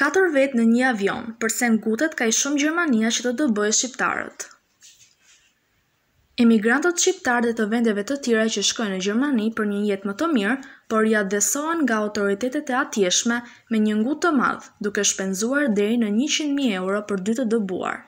Katër vetë në një avion, përse në gutët ka i shumë Gjermania që të të bëjë shqiptarët. Emigrantët shqiptarë dhe të vendeve të tjera që shkojnë në Gjermani për një jetë më të mirë, por ja dhesohen nga autoritetet e atjeshme me një ngut të madhë, duke shpenzuar deri në 100.000 euro për dy të dëbuar.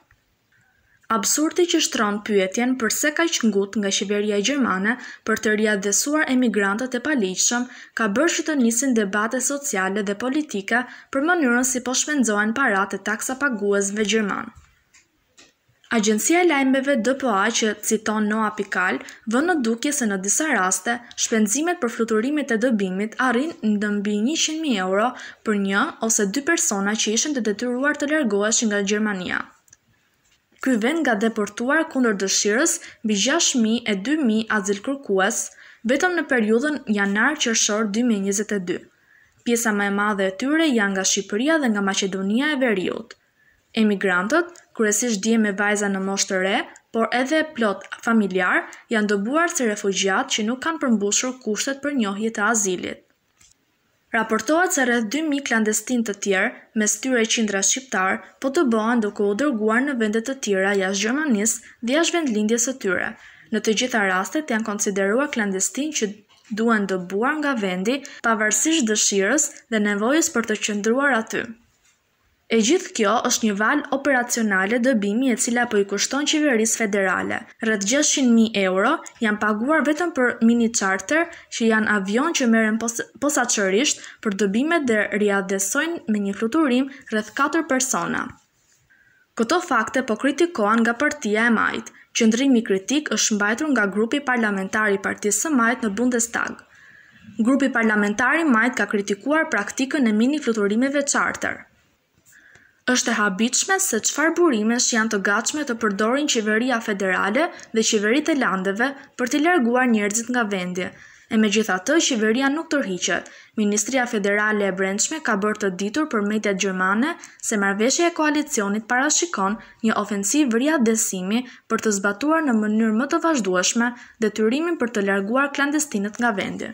Absurdi që shtron pyetjen përse ka që ngut nga qeveria Gjermane për të riadhesuar emigrantët e paliqëshëm, ka bërë që të njësin debate sociale dhe politika për mënyrën si po shpenzohen parat e taksa paguesve Gjermanë. Agjencia e lajmeve DPA që citon Noah Pikal vë në dukje se në disa raste shpenzimet për fluturimet e dëbimit arrin në mbi 100.000 euro për një ose dy persona që ishen të detyruar të lërgoesh nga Gjermania. Ky vend nga deportuar kundër dëshirës mbi 6000 e 2000 azil kërkues vetëm në periudhën janar qershor 2022. Pjesa më e madhe e tyre janë nga Shqipëria dhe nga Maqedonia e Veriut. Emigrantët, kryesisht dje me vajza në moshë të re, por edhe plot familjar, janë dëbuar si refugjat që nuk kanë përmbushur kushtet për njohje të azilit. Raportohet se rreth 2000 klandestinë të tjerë, mes tyre qindra shqiptar, po të bëhen duke u dërguar në vende të tjera jashtë Gjermanisë dhe jashtë vendlindjes së tyre. Në të gjitha rastet janë konsideruar klandestinë që duan të buar nga vendi pavarësisht dëshirës dhe nevojës për të qëndruar aty. E gjithë kjo është një val operacionale dëbimi e cila për po i kushton qeveris federale. Rëtë 600.000 euro janë paguar vetëm për mini-charter që janë avion që meren posaqërisht për dëbime dhe riadesojnë me një fluturim rëtë 4 persona. Këto fakte po kritikohen nga partia e majtë. Qëndrimi kritik është mbajtru nga grupi parlamentari i partisë së majtë në bundestag. Grupi parlamentari i majtë ka kritikuar praktikën e mini-fluturimeve charterë është e habitshme se çfarë burimesh janë të gatshme të përdorin qeveria federale dhe qeveritë e landeve për të larguar njerëzit nga vendi. E me gjitha të, qeveria nuk tërhiqet. Ministria Federale e Brendshme ka bërë të ditur për media gjermane se marveshje e koalicionit parashikon një ofensiv vërja desimi për të zbatuar në mënyrë më të vazhdueshme dhe të rrimin për të larguar klandestinët nga vendi.